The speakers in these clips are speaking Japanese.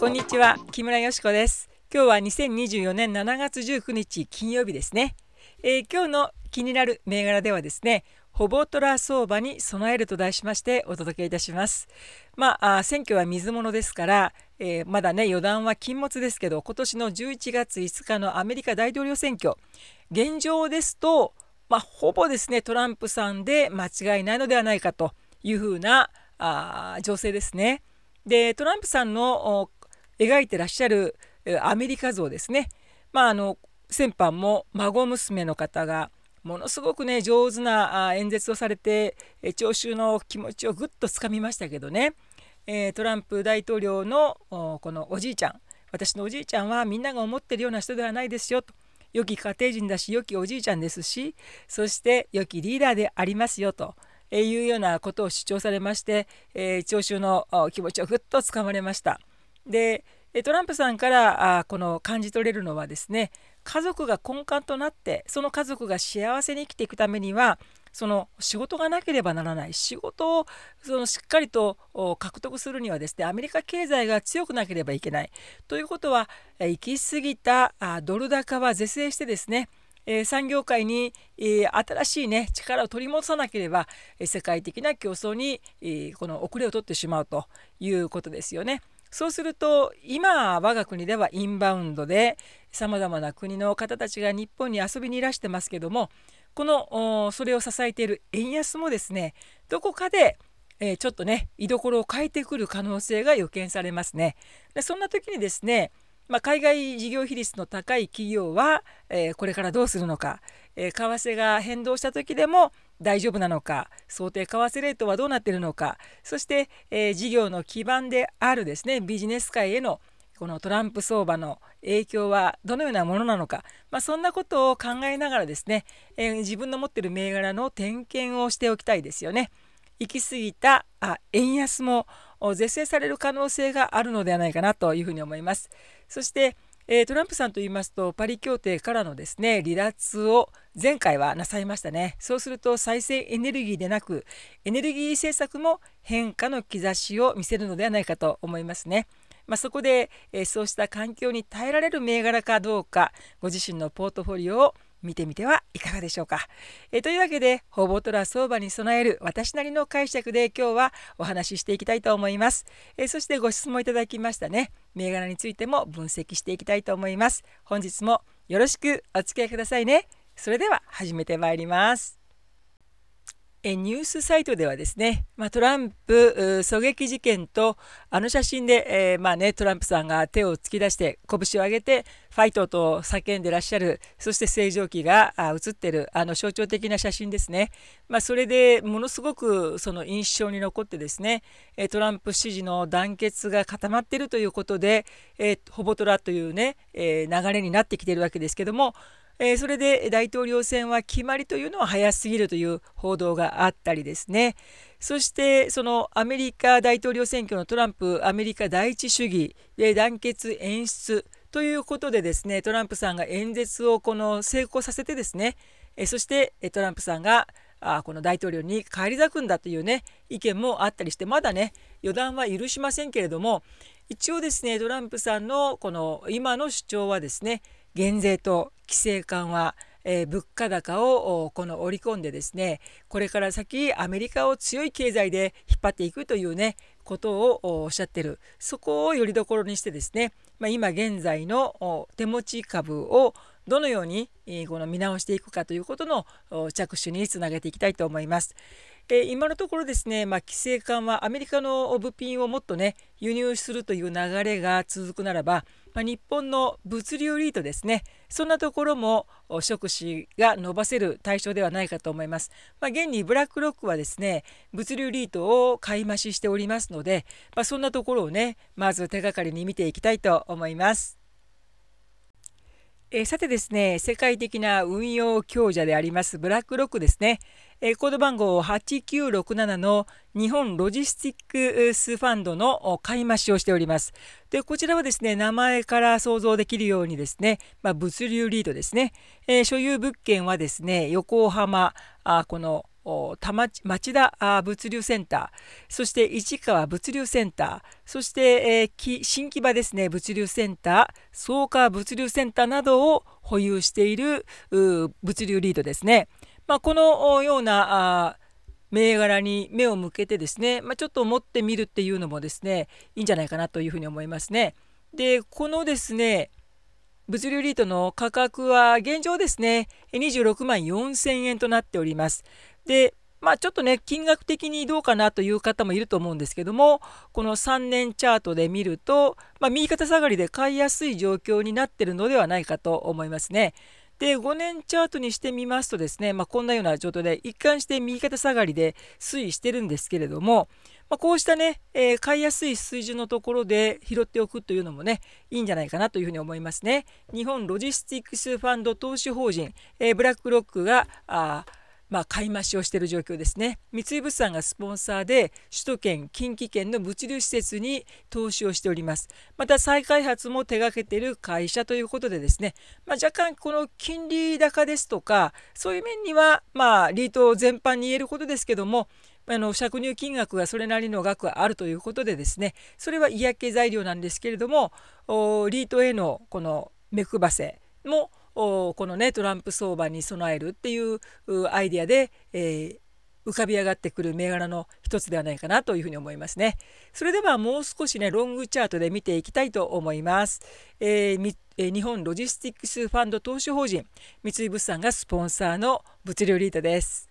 こんにちは木村よしこです今日は2024年7月19日金曜日ですね、えー、今日の気になる銘柄ではですねホボトラ相場に備えると題しましてお届けいたします。まあ、選挙は水物ですから、えー、まだね予断は禁物ですけど今年の11月5日のアメリカ大統領選挙現状ですと、まあ、ほぼですねトランプさんで間違いないのではないかというふうなあ情勢ですね。でトランプさんの描いてらっしゃるアメリカ像ですね。まああの先般も孫娘の方がものすごくね上手な演説をされて聴衆の気持ちをぐっとつかみましたけどね、トランプ大統領のこのおじいちゃん私のおじいちゃんはみんなが思ってるような人ではないですよと良き家庭人だし良きおじいちゃんですしそして良きリーダーでありますよと。いうようなことを主張されまして、聴衆の気持ちをぐっとつかまれました。でトランプさんからあこの感じ取れるのはですね家族が根幹となってその家族が幸せに生きていくためにはその仕事がなければならない仕事をそのしっかりと獲得するにはですねアメリカ経済が強くなければいけないということは行き過ぎたドル高は是正してですねえ産業界に、え新しい、ね、力を取り戻さなければ、世界的な競争に、えこの遅れを取ってしまうということですよね。そうすると今我が国ではインバウンドでさまざまな国の方たちが日本に遊びにいらしてますけどもこのそれを支えている円安もですねどこかでえー、ちょっとね居所を変えてくる可能性が予見されますね。でそんな時にですね、まあ、海外事業比率の高い企業は、えー、これからどうするのかえ為替が変動した時でも大丈夫なのか想定為替レートはどうなっているのかそして、え事業の基盤であるですねビジネス界へのこのトランプ相場の影響はどのようなものなのか、まあ、そんなことを考えながらですね、えー、自分の持ってる銘柄の点検をしておきたいですよね。行き過ぎたあ円安も是正される可能性があるのではないかなというふうに思います。そしてえー、トランプさんと言いますとパリ協定からのですね離脱を前回はなさいましたねそうすると再生エネルギーでなくエネルギー政策も変化の兆しを見せるのではないかと思いますね。まあ、そこで、えー、そうした環境に耐えられる銘柄かどうかご自身のポートフォリオを見てみてはいかがでしょうか。えというわけで「ホボトラ相場に備える私なりの解釈」で今日はお話ししていきたいと思います。えそしてご質問いただきましたね銘柄についても分析していきたいと思います。本日もよろしくお付き合いくださいね。それでは始めてまいります。えニュースサイトではですね、まあ、トランプ狙撃事件とあの写真で、えー、まあね、トランプさんが手を突き出して拳を上げてファイトと叫んでらっしゃるそして星条旗が写ってるあの象徴的な写真ですね、まあ、それでものすごくその印象に残ってですねトランプ支持の団結が固まっているということで、えー、ほぼトラというね、えー、流れになってきてるわけですけどもえー、それで大統領選は決まりというのは早すぎるという報道があったりですねそしてそのアメリカ大統領選挙のトランプアメリカ第一主義で団結演出ということでですねトランプさんが演説をこの成功させてですね、えー、そしてトランプさんがあこの大統領に返り咲くんだというね意見もあったりしてまだね予断は許しませんけれども一応ですねトランプさんのこの今の主張はですね減税と規制緩和えー、物価高をこの織り込んでですねこれから先アメリカを強い経済で引っ張っていくというねことをおっしゃってるそこをよりどころにしてですね、まあ、今現在の手持ち株をどのようにこの見直していくかということの着手につなげていきたいと思います。今のところですね、まあ、規制緩和アメリカの物品をもっとね輸入するという流れが続くならばまあ、日本の物流リートですねそんなところも触手が伸ばせる対象ではないかと思います。まあ、現にブラックロックはですね物流リートを買い増ししておりますので、まあ、そんなところをねまず手がかりに見ていきたいと思います。えー、さてですね、世界的な運用強者でありますブラックロックですね、えー、コード番号8967の日本ロジスティックスファンドの買い増しをしております。で、こちらはですね、名前から想像できるようにですね、まあ、物流リードですね、えー、所有物件はですね、横浜、あこの田町町田物流センターそして市川物流センターそして、えー、新木場ですね物流センター草加物流センターなどを保有している物流リードですね。まあ、このような銘柄に目を向けてですね、まあ、ちょっと持ってみるっていうのもですねいいんじゃないかなというふうに思いますね。でこのですね物流リートの価格は現状ですね26万4000円となっております。で、まあちょっとね、金額的にどうかなという方もいると思うんですけども、この3年チャートで見ると、まあ、右肩下がりで買いやすい状況になってるのではないかと思いますね。で、5年チャートにしてみますとですね、まあ、こんなような状況で、一貫して右肩下がりで推移してるんですけれども、まあ、こうしたね、えー、買いやすい水準のところで拾っておくというのもね、いいんじゃないかなというふうに思いますね。日本ロジスティックスファンド投資法人、えー、ブラックロックが、ああ、まあ、買い増しをしている状況ですね三井物産がスポンサーで首都圏近畿圏の物流施設に投資をしておりますまた再開発も手掛けている会社ということでですね、まあ、若干この金利高ですとかそういう面にはまあリート全般に言えることですけどもあの借入金額がそれなりの額があるということでですねそれは嫌気材料なんですけれどもリートへのこの目配せもこのねトランプ相場に備えるっていうアイデアで、えー、浮かび上がってくる銘柄の一つではないかなというふうに思いますね。それではもう少しねロングチャートで見ていきたいと思います。えー日本ロジスティックスファンド投資法人三井物産がスポンサーの物流リートです。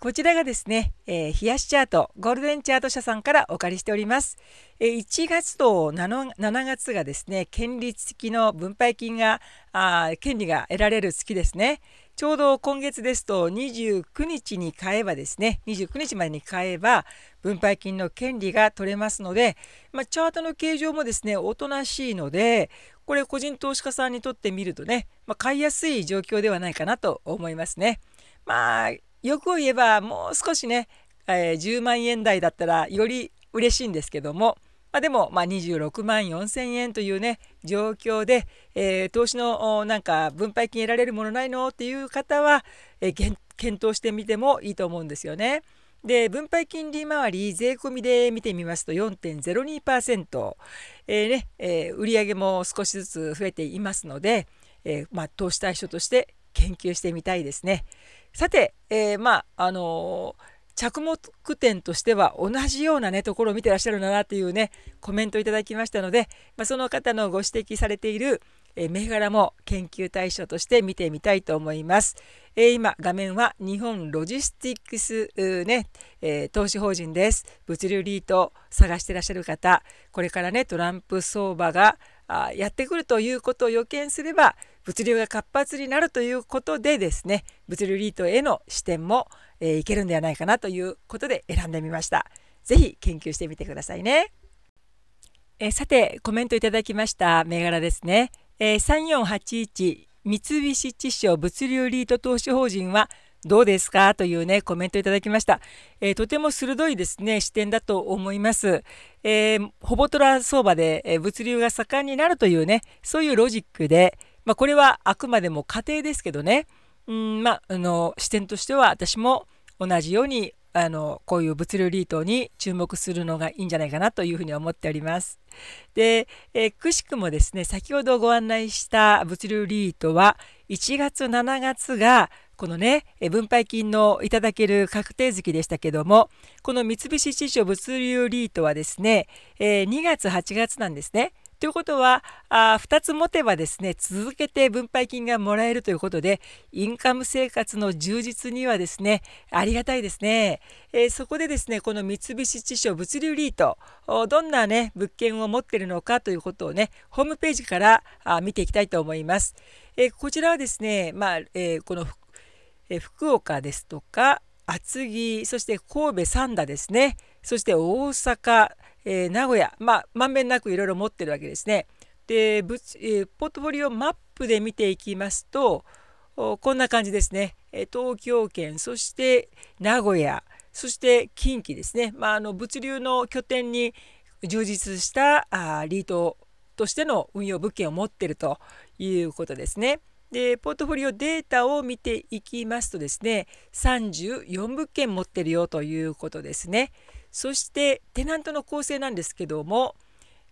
こちらがですね、えー、冷やしチャート、ゴールデンチャート社さんからお借りしております。えー、1月と 7, 7, 月がですね、権利付きの分配金が、あ権利が得られる月ですね。ちょうど今月ですと29日に買えばですね、29日までに買えば分配金の権利が取れますので、まあ、チャートの形状もですね、おとなしいので、これ個人投資家さんにとってみるとね、まあ、買いやすい状況ではないかなと思いますね。まあ欲を言えばもう少しね、えー、10万円台だったらより嬉しいんですけども、まあ、でも、まあ、26万4,000円というね状況で、えー、投資のなんか分配金得られるものないのっていう方は、えー、検討してみてもいいと思うんですよね。で分配金利回り税込みで見てみますと4.02%、えーねえー、売上も少しずつ増えていますので、えーまあ、投資対象として研究してみたいですね。さて、えー、まああのー着目点としては同じようなねところを見てらっしゃるんだなっていうねコメントをいただきましたので、まあ、その方のご指摘されているえ銘柄も研究対象として見てみたいと思います。えー、今画面は日本ロジスティックスね、えー、投資法人です。物流リート探してらっしゃる方これからねトランプ相場があやってくるということを予見すれば物流が活発になるということでですね物流リートへの視点も、えー、いけるんではないかなということで選んでみました是非研究してみてくださいねえさてコメントいただきました銘柄ですね、え3481三菱地所物流リート投資法人はどうですかというねコメントいただきました、えー、とても鋭いですね視点だと思います、えー、ほぼトラ相場で、えー、物流が盛んになるというねそういうロジックで、まあ、これはあくまでも仮定ですけどね、うんまあ、あの視点としては私も同じようにあのこういう物流リートに注目するのがいいんじゃないかなというふうに思っております。で、えー、くしくもですね先ほどご案内した物流リートは1月7月がこのね分配金のいただける確定月でしたけどもこの三菱地所物流リートはですね、えー、2月8月なんですね。ということはあ2つ持てばですね続けて分配金がもらえるということでインカム生活の充実にはですねありがたいですね、えー、そこでですねこの三菱地所物流リートどんなね物件を持ってるのかということをねホームページからあ見ていきたいと思います、えー、こちらはですねまあ、えー、この、え福岡ですとか厚木そして神戸三田ですねそして大阪えー、名古屋、まあ、んべんなくいろいろ持ってるわけですね。で、えー、ポートフォリオマップで見ていきますと、こんな感じですね。東京圏、そして名古屋、そして近畿ですね。まあ、あの物流の拠点に充実したあリートとしての運用物件を持ってるということですね。で、ポートフォリオデータを見ていきますとですね、34物件持ってるよということですね。そしてテナントの構成なんですけども、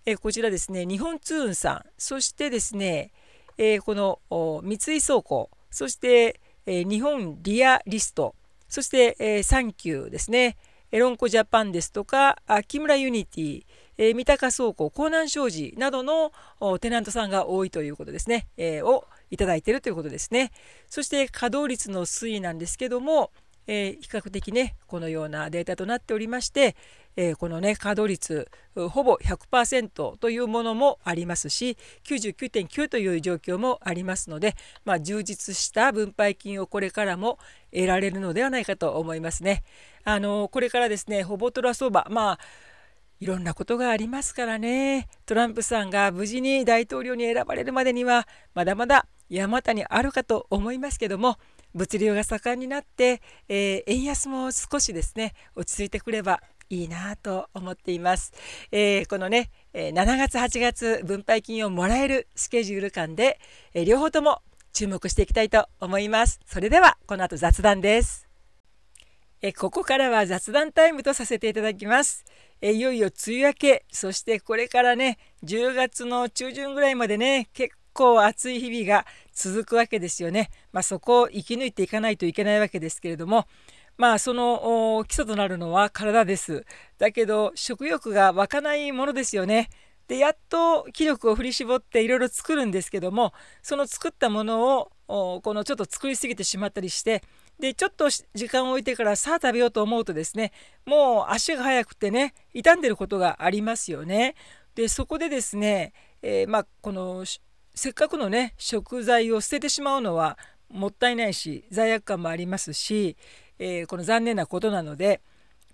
えこちらですね日本通運さんそしてですね、えこの三井倉庫そして、え日本リアリストそして、えサンキューですねエロンコジャパンですとか木村ユニティ、え三鷹倉庫江南商事などのテナントさんが多いということですね、えをいただいているということですねそして稼働率の推移なんですけどもえー、比較的ねこのようなデータとなっておりまして、えー、このね稼働率ほぼ100%というものもありますし99.9という状況もありますので、まあ、充実した分配金をこれからも得られるのではないかと思いますね。あのこれからですねほぼトラ相場まあいろんなことがありますからねトランプさんが無事に大統領に選ばれるまでにはまだまだ山谷あるかと思いますけども物流が盛んになって、えー、円安も少しですね落ち着いてくればいいなと思っています、えー、このね7月8月分配金をもらえるスケジュール感で、えー、両方とも注目していきたいと思いますそれではこの後雑談ですえここからは雑談タイムとさせていただきますえいよいよ梅雨明けそしてこれからね10月の中旬ぐらいまでね結構暑い日々が続くわけですよね。まあ、そこを生き抜いていかないといけないわけですけれども、まあ、その基礎となるのは体です。だけど食欲が湧かないものですよね。でやっと気力を振り絞っていろいろ作るんですけどもその作ったものをこのちょっと作りすぎてしまったりしてでちょっと時間を置いてからさあ食べようと思うとですねもう足が速くてね傷んでることがありますよね。でそこでですね、えー、まあ、このせっかくのね食材を捨ててしまうのはもったいないし罪悪感もありますし、えー、この残念なことなので、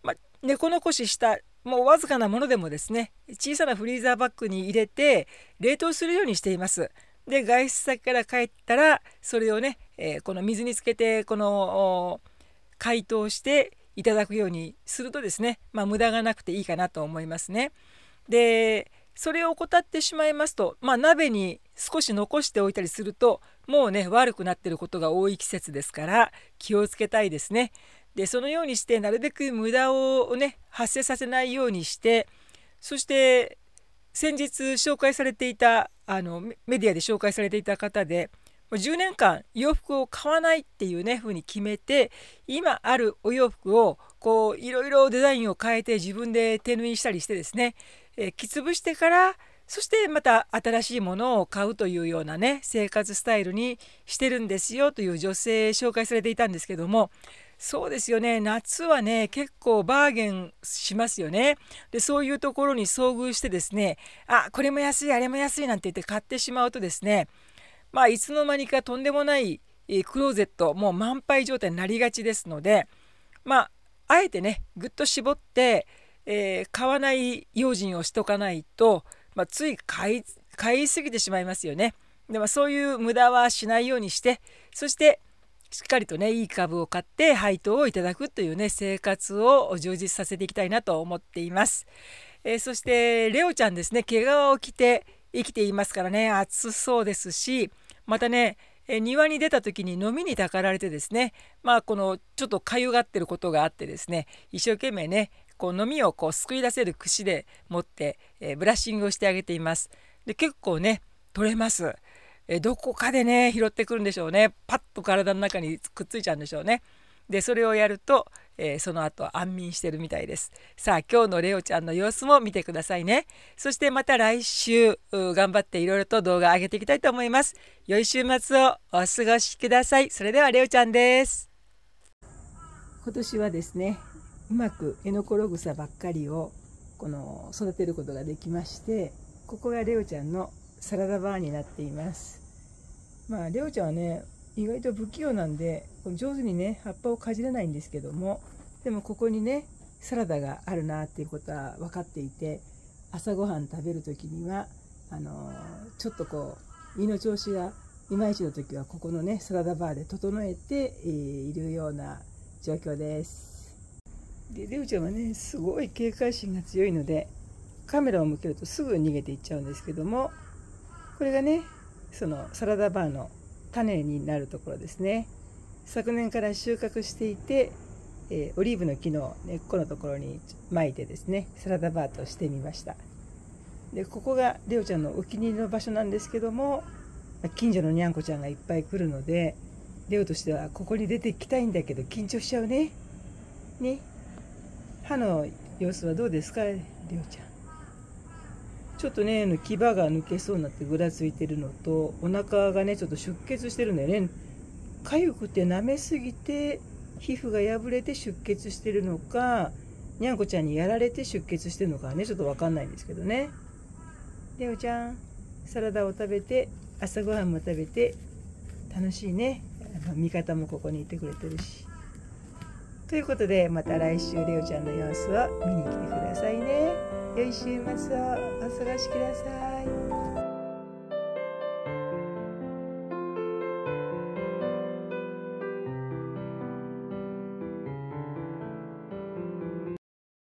ま、猫残ししたもうわずかなものでもですね小さなフリーザーバッグに入れて冷凍するようにしています。で外出先から帰ったらそれをね、えー、この水につけてこの解凍していただくようにするとですね、まあ、無駄がなくていいかなと思いますね。でそれを怠ってしまいますと、まあ、鍋に少し残しておいたりするともうね悪くなってることが多い季節ですから気をつけたいですね。でそのようにしてなるべく無駄をね発生させないようにしてそして先日紹介されていたあのメディアで紹介されていた方で10年間洋服を買わないっていうね風に決めて今あるお洋服をこういろいろデザインを変えて自分で手縫いしたりしてですねえー、着潰してからそしてまた新しいものを買うというようなね生活スタイルにしてるんですよという女性紹介されていたんですけどもそうですよね夏はね結構バーゲンしますよねでそういうところに遭遇してですねあこれも安いあれも安いなんて言って買ってしまうとですねまあいつの間にかとんでもないクローゼットもう満杯状態になりがちですのでまああえてねぐっと絞ってえー、買わない用心をしとかないと、まあ、つい買い買いすぎてしまいますよね。でまあ、そういう無駄はしないようにしてそしてしっかりとねいい株を買って配当をいただくというね生活を充実させていきたいなと思っています。えー、そしてレオちゃんですね毛皮を着て生きていますからね暑そうですしまたね庭に出た時に飲みにたかられてですねまあこのちょっとかゆがってることがあってですね一生懸命ね、こうのみをこうすくい出せる櫛で持って、えー、ブラッシングをしてあげています。で結構ね取れます。えー、どこかでね拾ってくるんでしょうねパッと体の中にくっついちゃうんでしょうね。でそれをやると、えー、その後安眠してるみたいですさあ今日のレオちゃんの様子も見てくださいねそしてまた来週頑張っていろいろと動画上げていきたいと思います良い週末をお過ごしくださいそれではレオちゃんです今年はですねうまくエノコログサばっかりをこの育てることができましてここがレオちゃんのサラダバーになっていますまあレオちゃんはね意外と不器用なんで上手にね葉っぱをかじれないんですけどもでもここにねサラダがあるなっていうことは分かっていて朝ごはん食べる時にはあのちょっとこう胃の調子がいまいちの時はここのねサラダバーで整えているような状況です。でレオちゃんはねすごい警戒心が強いのでカメラを向けるとすぐ逃げていっちゃうんですけどもこれがねそのサラダバーの種になるところですね昨年から収穫していて、えー、オリーブの木の根っこのところに巻いてですねサラダバーとしてみましたでここがレオちゃんのお気に入りの場所なんですけども近所のにゃんこちゃんがいっぱい来るのでレオとしてはここに出てきたいんだけど緊張しちゃうねね歯の様子はどうですかりょうちゃんちょっとね牙が抜けそうになってぐらついてるのとお腹がねちょっと出血してるんだよねかゆくて舐めすぎて皮膚が破れて出血してるのかにゃんこちゃんにやられて出血してるのかはねちょっと分かんないんですけどねりょうちゃんサラダを食べて朝ごはんも食べて楽しいねあの味方もここにいてくれてるし。ということでまた来週レオちゃんの様子を見に来てくださいね良い週末をお過ごしください